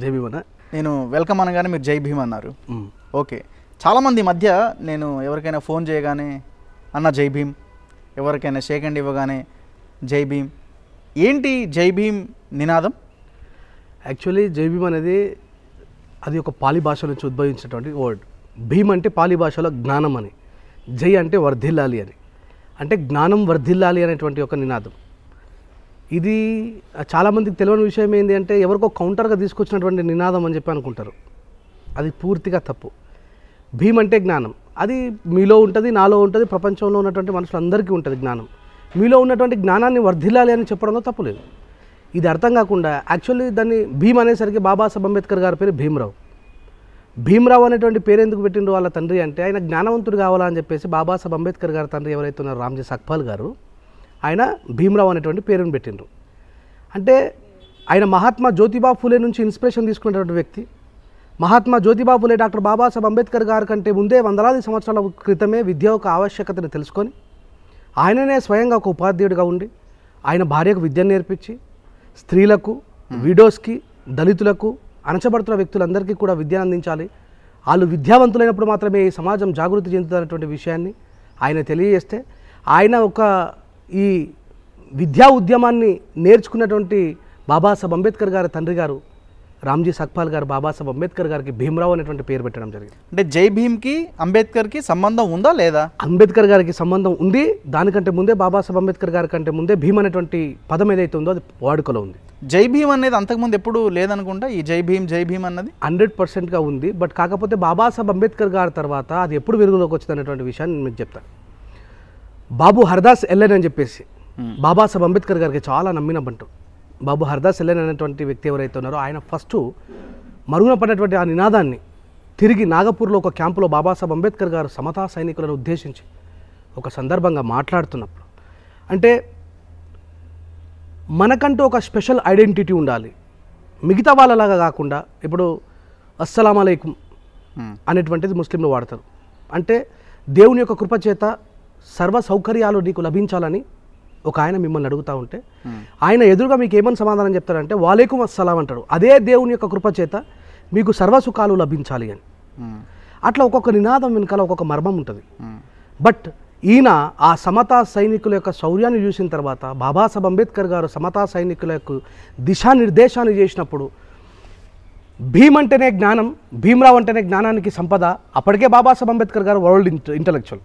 జై భీమనా నేను వెల్కమ్ అనగానే మీరు జై భీమ్ అన్నారు ఓకే చాలామంది మధ్య నేను ఎవరికైనా ఫోన్ చేయగానే అన్న జై భీమ్ ఎవరికైనా షేక్ అండ్ ఇవ్వగానే జై భీమ్ ఏంటి జై భీమ్ నినాదం యాక్చువల్లీ జై భీమ్ అనేది అది ఒక పాలి భాష నుంచి ఉద్భవించినటువంటి వర్డ్ భీమ్ అంటే పాలి భాషలో జ్ఞానం అని జై అంటే వర్ధిల్లాలి అని అంటే జ్ఞానం వర్ధిల్లాలి అనేటువంటి ఒక నినాదం ఇది చాలామందికి తెలియని విషయం ఏంటి అంటే ఎవరికో కౌంటర్గా తీసుకొచ్చినటువంటి నినాదం అని చెప్పి అనుకుంటారు అది పూర్తిగా తప్పు భీమ్ అంటే జ్ఞానం అది మీలో ఉంటుంది నాలో ఉంటుంది ప్రపంచంలో ఉన్నటువంటి మనుషులందరికీ ఉంటుంది జ్ఞానం మీలో ఉన్నటువంటి జ్ఞానాన్ని వర్ధిల్లాలి అని చెప్పడంలో తప్పు లేదు ఇది అర్థం కాకుండా యాక్చువల్లీ దాన్ని భీమ్ అనేసరికి బాబాసాహెబ్ అంబేద్కర్ గారి పేరు భీమరావు భీమరావు అనేటువంటి పేరు ఎందుకు పెట్టిండ్రు వాళ్ళ తండ్రి అంటే ఆయన జ్ఞానవంతుడు కావాలని చెప్పేసి బాబాసాహెబ్ అంబేద్కర్ గారి తండ్రి ఎవరైతే ఉన్నారో రామ్జీ సక్పాల్ గారు ఆయన భీమరావు అనేటువంటి పేరును పెట్టిండ్రు అంటే ఆయన మహాత్మా జ్యోతిబా ఫులే నుంచి ఇన్స్పిరేషన్ తీసుకునేటువంటి వ్యక్తి మహాత్మా జ్యోతిబా ఫులే డాక్టర్ బాబాసాహెబ్ అంబేద్కర్ గారి కంటే ముందే వందలాది సంవత్సరాల క్రితమే విద్య ఒక ఆవశ్యకతను తెలుసుకొని ఆయననే స్వయంగా ఒక ఉపాధ్యాయుడిగా ఉండి ఆయన భార్యకు విద్యను నేర్పించి స్త్రీలకు hmm. విడోస్కి దళితులకు అణచబడుతున్న వ్యక్తులందరికీ కూడా విద్యను అందించాలి వాళ్ళు విద్యావంతులైనప్పుడు మాత్రమే ఈ సమాజం జాగృతి చెందుతున్నటువంటి విషయాన్ని ఆయన తెలియజేస్తే ఆయన ఒక ఈ విద్యా ఉద్యమాన్ని నేర్చుకున్నటువంటి బాబాసాహెబ్ అంబేద్కర్ గారి తండ్రి గారు రామ్జీ సక్పాల్ గారు బాబాసాహెబ్ అంబేద్కర్ గారికి భీమరావు అనేటువంటి పేరు పెట్టడం జరిగింది అంటే జై భీమ్కి అంబేద్కర్కి సంబంధం ఉందా లేదా అంబేద్కర్ గారికి సంబంధం ఉంది దానికంటే ముందే బాబాసాహెబ్ అంబేద్కర్ గారి కంటే ముందే భీమ్ అనేటువంటి పదం ఏదైతే ఉందో అది వాడుకలో ఉంది జై భీమ్ అనేది అంతకుముందు ఎప్పుడు లేదనుకుంటా ఈ జై భీమ్ జై భీమ్ అన్నది హండ్రెడ్ పర్సెంట్గా ఉంది బట్ కాకపోతే బాబాసాహెబ్ అంబేద్కర్ గారి తర్వాత అది ఎప్పుడు వెలుగులోకి వచ్చింది అనేటువంటి విషయాన్ని మీకు చెప్తాను బాబు హర్దాస్ ఎల్ఎన్ అని చెప్పేసి బాబాసాహెబ్ అంబేద్కర్ గారికి చాలా నమ్మిన బంటు బాబు హర్దాస్ ఎల్ఎన్ అనేటువంటి వ్యక్తి ఎవరైతే ఉన్నారో ఆయన ఫస్ట్ మరుగున పడినటువంటి ఆ నినాదాన్ని తిరిగి నాగపూర్లో ఒక క్యాంపులో బాబాసాహెబ్ అంబేద్కర్ గారు సమతా సైనికులను ఉద్దేశించి ఒక సందర్భంగా మాట్లాడుతున్నప్పుడు అంటే మనకంటూ ఒక స్పెషల్ ఐడెంటిటీ ఉండాలి మిగతా వాళ్ళలాగా కాకుండా ఇప్పుడు అస్సలం అలైకుం అనేటువంటిది ముస్లింలు వాడతారు అంటే దేవుని యొక్క కృప చేత సర్వ సౌకర్యాలు నీకు లభించాలని ఒక ఆయన మిమ్మల్ని అడుగుతూ ఉంటే ఆయన ఎదురుగా మీకు ఏమని సమాధానం చెప్తారంటే వాలేకుమ్ అస్సలాం అంటాడు అదే దేవుని యొక్క కృపచేత మీకు సర్వసుఖాలు లభించాలి అని అట్లా ఒక్కొక్క నినాదం వెనకాల ఒక్కొక్క మర్మం ఉంటుంది బట్ ఈయన ఆ సమతా సైనికుల యొక్క శౌర్యాన్ని చూసిన తర్వాత బాబాసాబ్ అంబేద్కర్ గారు సమతా సైనికుల యొక్క దిశానిర్దేశాన్ని చేసినప్పుడు భీమ్ అంటేనే జ్ఞానం భీమ్రావ్ అంటేనే జ్ఞానానికి సంపద అప్పటికే బాబాసాబ్ అంబేద్కర్ గారు వరల్డ్ ఇంటలెక్చువల్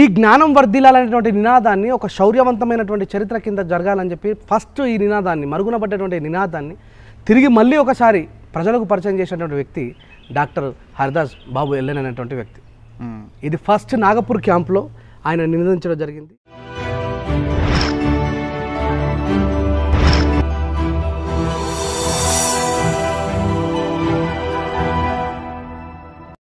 ఈ జ్ఞానం వర్ధిల్లాలనేటువంటి నినాదాన్ని ఒక శౌర్యవంతమైనటువంటి చరిత్ర కింద జరగాలని చెప్పి ఫస్ట్ ఈ నినాదాన్ని మరుగున పడ్డటువంటి నినాదాన్ని తిరిగి మళ్ళీ ఒకసారి ప్రజలకు పరిచయం చేసినటువంటి వ్యక్తి డాక్టర్ హరిదాస్ బాబు ఎల్లెన్ అనేటువంటి వ్యక్తి ఇది ఫస్ట్ నాగపూర్ క్యాంప్లో ఆయన నిందించడం జరిగింది